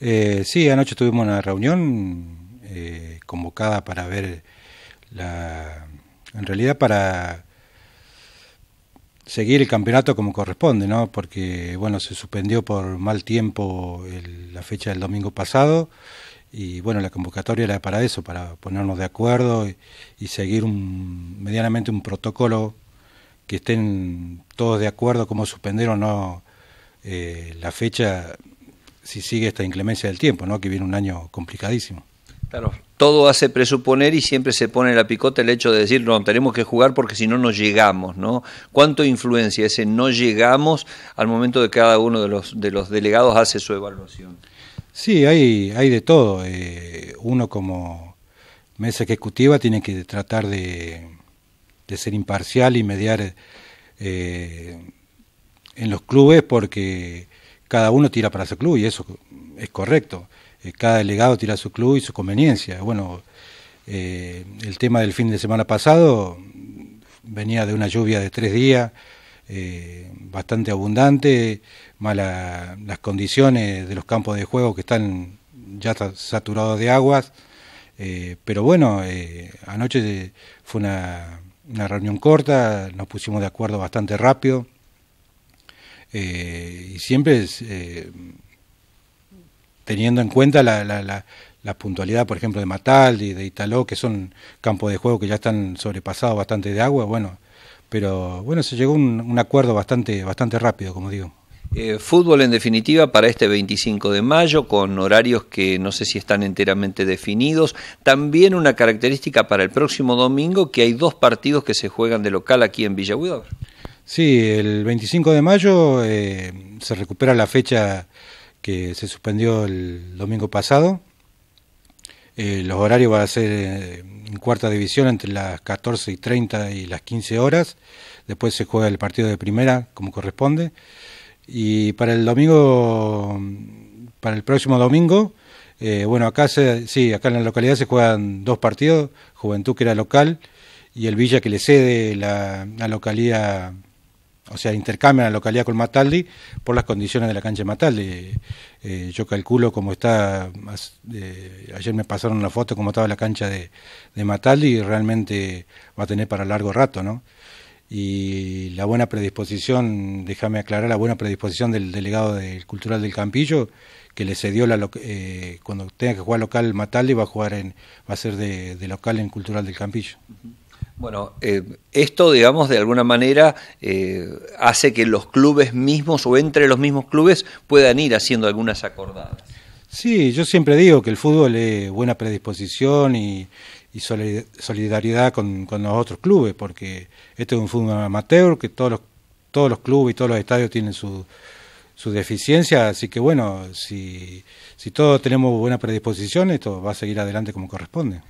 Eh, sí, anoche tuvimos una reunión eh, convocada para ver la. En realidad, para seguir el campeonato como corresponde, ¿no? Porque, bueno, se suspendió por mal tiempo la fecha del domingo pasado y, bueno, la convocatoria era para eso, para ponernos de acuerdo y, seguir medianamente un protocolo que estén todos de acuerdo cómo suspender o no eh, la fecha si sigue esta inclemencia del tiempo, ¿no? que viene un año complicadísimo. Claro, todo hace presuponer y siempre se pone la picota el hecho de decir, no, tenemos que jugar porque si no, no llegamos, ¿no? ¿Cuánto influencia ese no llegamos al momento de cada uno de los, de los delegados hace su evaluación? Sí, hay, hay de todo. Eh, uno como mesa ejecutiva tiene que tratar de, de ser imparcial y mediar eh, en los clubes porque cada uno tira para su club y eso es correcto. Eh, cada delegado tira su club y su conveniencia. Bueno, eh, el tema del fin de semana pasado venía de una lluvia de tres días, eh, bastante abundante, malas las condiciones de los campos de juego que están ya saturados de aguas. pero bueno, anoche fue una reunión corta, nos pusimos de acuerdo bastante rápido. Eh, y siempre eh, teniendo en cuenta la, puntualidad, por ejemplo, de Mataldi, de Italo que son campos de juego que ya están sobrepasados bastante de agua, bueno, pero bueno, se llegó a un, acuerdo bastante, bastante rápido, como digo. Eh, fútbol en definitiva para este 25 de mayo, con horarios que no sé si están enteramente definidos. También una característica para el próximo domingo, que hay dos partidos que se juegan de local aquí en Villa Sí, el 25 de mayo eh, se recupera la fecha que se suspendió el domingo pasado. Eh, los horarios van a ser eh, en cuarta división entre las 14 y 30 y las 15 horas. Después se juega el partido de primera como corresponde. Y para el domingo, para el próximo domingo, bueno, acá se, acá en la localidad se juegan dos partidos, Juventud que era local y el Villa que le cede la, la localidad o sea, intercambian la localidad con Mataldi por las condiciones de la cancha de Mataldi. Eh, yo calculo como está, eh, ayer me pasaron la foto como estaba la cancha de, Mataldi y realmente va a tener para largo rato, ¿no? Y la buena predisposición, déjame aclarar, la buena predisposición del delegado del Cultural del Campillo, que le cedió la eh, cuando tenga que jugar local Mataldi va a jugar en, va a ser de, local en Cultural del Campillo. Bueno, eh, esto, digamos, de alguna manera eh, hace que los clubes mismos o entre los mismos clubes puedan ir haciendo algunas acordadas. Sí, yo siempre digo que el fútbol es buena predisposición y, solidaridad con, los otros clubes, porque este es un fútbol amateur que todos los, todos los clubes y todos los estadios tienen su, su deficiencia, así que bueno, si, si todos tenemos buena predisposición, esto va a seguir adelante como corresponde.